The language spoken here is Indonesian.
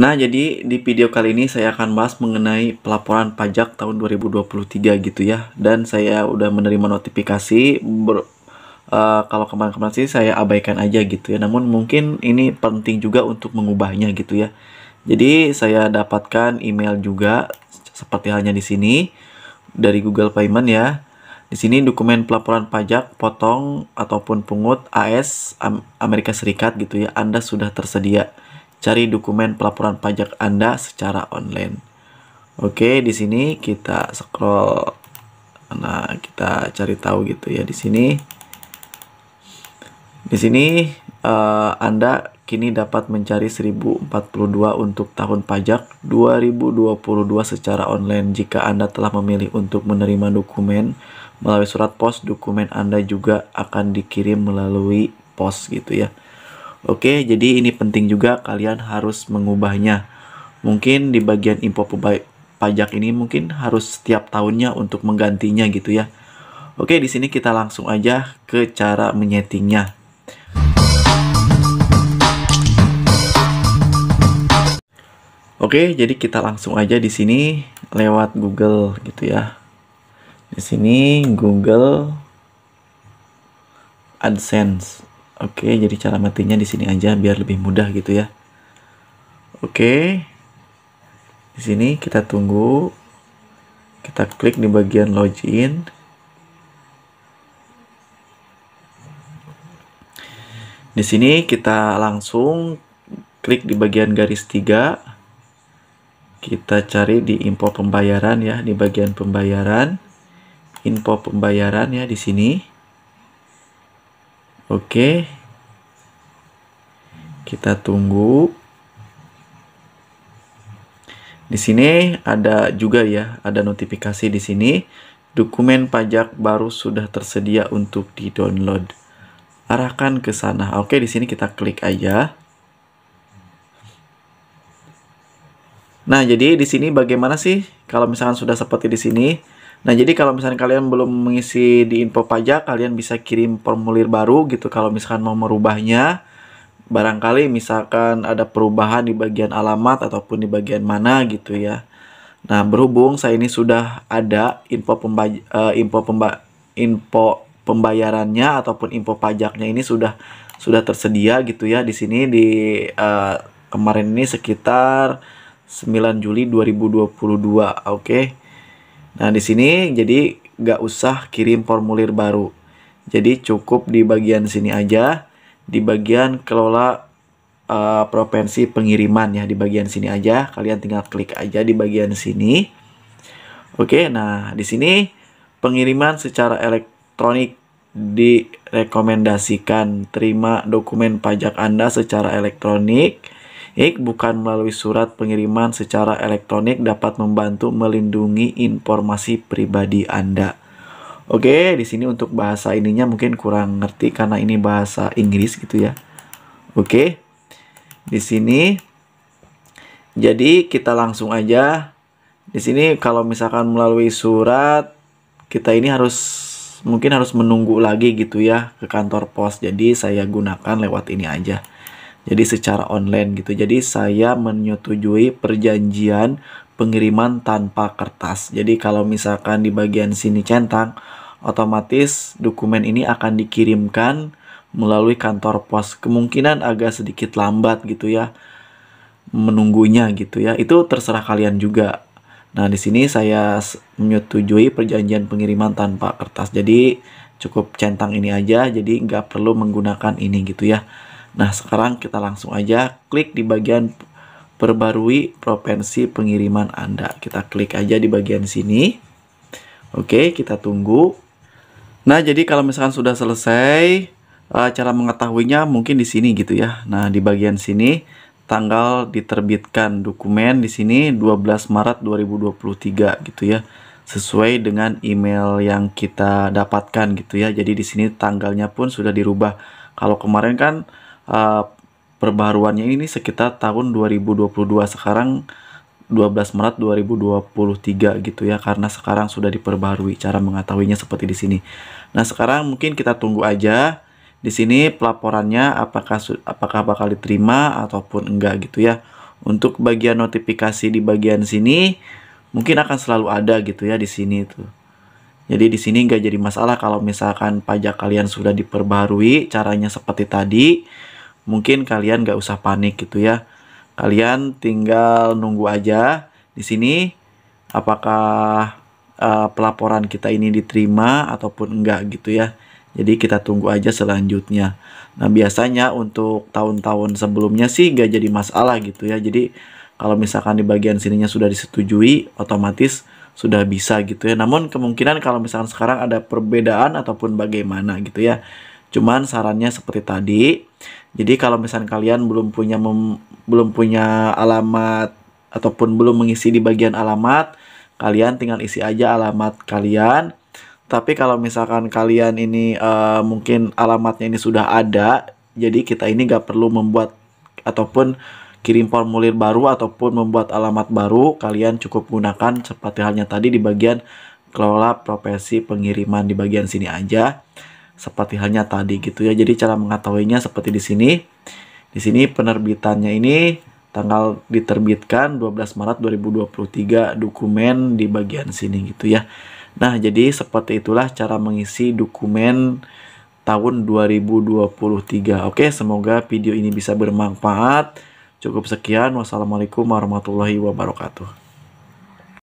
Nah, jadi di video kali ini saya akan bahas mengenai pelaporan pajak tahun 2023 gitu ya. Dan saya udah menerima notifikasi ber, uh, kalau kemarin-kemarin sih saya abaikan aja gitu ya. Namun mungkin ini penting juga untuk mengubahnya gitu ya. Jadi saya dapatkan email juga seperti halnya di sini dari Google Payment ya. Di sini dokumen pelaporan pajak potong ataupun pungut AS Amerika Serikat gitu ya. Anda sudah tersedia cari dokumen pelaporan pajak Anda secara online. Oke, di sini kita scroll. Nah, kita cari tahu gitu ya di sini. Di sini uh, Anda kini dapat mencari 1042 untuk tahun pajak 2022 secara online jika Anda telah memilih untuk menerima dokumen melalui surat pos dokumen Anda juga akan dikirim melalui pos gitu ya. Oke, jadi ini penting juga kalian harus mengubahnya. Mungkin di bagian info pajak ini mungkin harus setiap tahunnya untuk menggantinya gitu ya. Oke, di sini kita langsung aja ke cara menyetingnya. Oke, jadi kita langsung aja di sini lewat Google gitu ya. Di sini Google AdSense. Oke, jadi cara matinya di sini aja biar lebih mudah gitu ya. Oke. Di sini kita tunggu. Kita klik di bagian login. Di sini kita langsung klik di bagian garis tiga. Kita cari di info pembayaran ya, di bagian pembayaran. Info pembayaran ya di sini. Oke. Kita tunggu. Di sini ada juga ya, ada notifikasi di sini. Dokumen pajak baru sudah tersedia untuk di-download. Arahkan ke sana. Oke, di sini kita klik aja. Nah, jadi di sini bagaimana sih kalau misalkan sudah seperti di sini? Nah, jadi kalau misalnya kalian belum mengisi di info pajak, kalian bisa kirim formulir baru gitu kalau misalkan mau merubahnya. Barangkali misalkan ada perubahan di bagian alamat ataupun di bagian mana gitu ya. Nah, berhubung saya ini sudah ada info uh, info pemba info pembayarannya ataupun info pajaknya ini sudah sudah tersedia gitu ya di sini di uh, kemarin ini sekitar 9 Juli 2022. Oke. Okay. Nah, di sini jadi nggak usah kirim formulir baru. Jadi cukup di bagian sini aja, di bagian kelola uh, provinsi pengiriman ya, di bagian sini aja. Kalian tinggal klik aja di bagian sini. Oke, nah di sini pengiriman secara elektronik direkomendasikan terima dokumen pajak Anda secara elektronik Ik bukan melalui surat pengiriman secara elektronik dapat membantu melindungi informasi pribadi Anda. Oke, di sini untuk bahasa ininya mungkin kurang ngerti karena ini bahasa Inggris gitu ya. Oke. Di sini jadi kita langsung aja. Di sini kalau misalkan melalui surat kita ini harus mungkin harus menunggu lagi gitu ya ke kantor pos. Jadi saya gunakan lewat ini aja jadi secara online gitu jadi saya menyetujui perjanjian pengiriman tanpa kertas jadi kalau misalkan di bagian sini centang otomatis dokumen ini akan dikirimkan melalui kantor pos kemungkinan agak sedikit lambat gitu ya menunggunya gitu ya itu terserah kalian juga Nah, di sini saya menyetujui perjanjian pengiriman tanpa kertas. Jadi, cukup centang ini aja. Jadi, nggak perlu menggunakan ini gitu ya. Nah, sekarang kita langsung aja klik di bagian perbarui propensi pengiriman Anda. Kita klik aja di bagian sini. Oke, kita tunggu. Nah, jadi kalau misalkan sudah selesai, eh, cara mengetahuinya mungkin di sini gitu ya. Nah, di bagian sini tanggal diterbitkan dokumen di sini 12 Maret 2023 gitu ya. Sesuai dengan email yang kita dapatkan gitu ya. Jadi di sini tanggalnya pun sudah dirubah. Kalau kemarin kan uh, perbaruannya ini sekitar tahun 2022 sekarang 12 Maret 2023 gitu ya karena sekarang sudah diperbarui cara mengetahuinya seperti di sini. Nah, sekarang mungkin kita tunggu aja di sini pelaporannya apakah apakah bakal diterima ataupun enggak gitu ya. Untuk bagian notifikasi di bagian sini mungkin akan selalu ada gitu ya di sini tuh. Jadi di sini enggak jadi masalah kalau misalkan pajak kalian sudah diperbarui caranya seperti tadi mungkin kalian gak usah panik gitu ya. Kalian tinggal nunggu aja di sini apakah uh, pelaporan kita ini diterima ataupun enggak gitu ya. Jadi kita tunggu aja selanjutnya. Nah biasanya untuk tahun-tahun sebelumnya sih gak jadi masalah gitu ya. Jadi kalau misalkan di bagian sininya sudah disetujui, otomatis sudah bisa gitu ya. Namun kemungkinan kalau misalkan sekarang ada perbedaan ataupun bagaimana gitu ya. Cuman sarannya seperti tadi. Jadi kalau misalnya kalian belum punya mem, belum punya alamat ataupun belum mengisi di bagian alamat, kalian tinggal isi aja alamat kalian. Tapi kalau misalkan kalian ini uh, mungkin alamatnya ini sudah ada, jadi kita ini nggak perlu membuat ataupun kirim formulir baru ataupun membuat alamat baru, kalian cukup gunakan seperti halnya tadi di bagian kelola profesi pengiriman di bagian sini aja seperti halnya tadi gitu ya. Jadi cara mengetahuinya seperti di sini. Di sini penerbitannya ini tanggal diterbitkan 12 Maret 2023 dokumen di bagian sini gitu ya. Nah, jadi seperti itulah cara mengisi dokumen tahun 2023. Oke, semoga video ini bisa bermanfaat. Cukup sekian. Wassalamualaikum warahmatullahi wabarakatuh.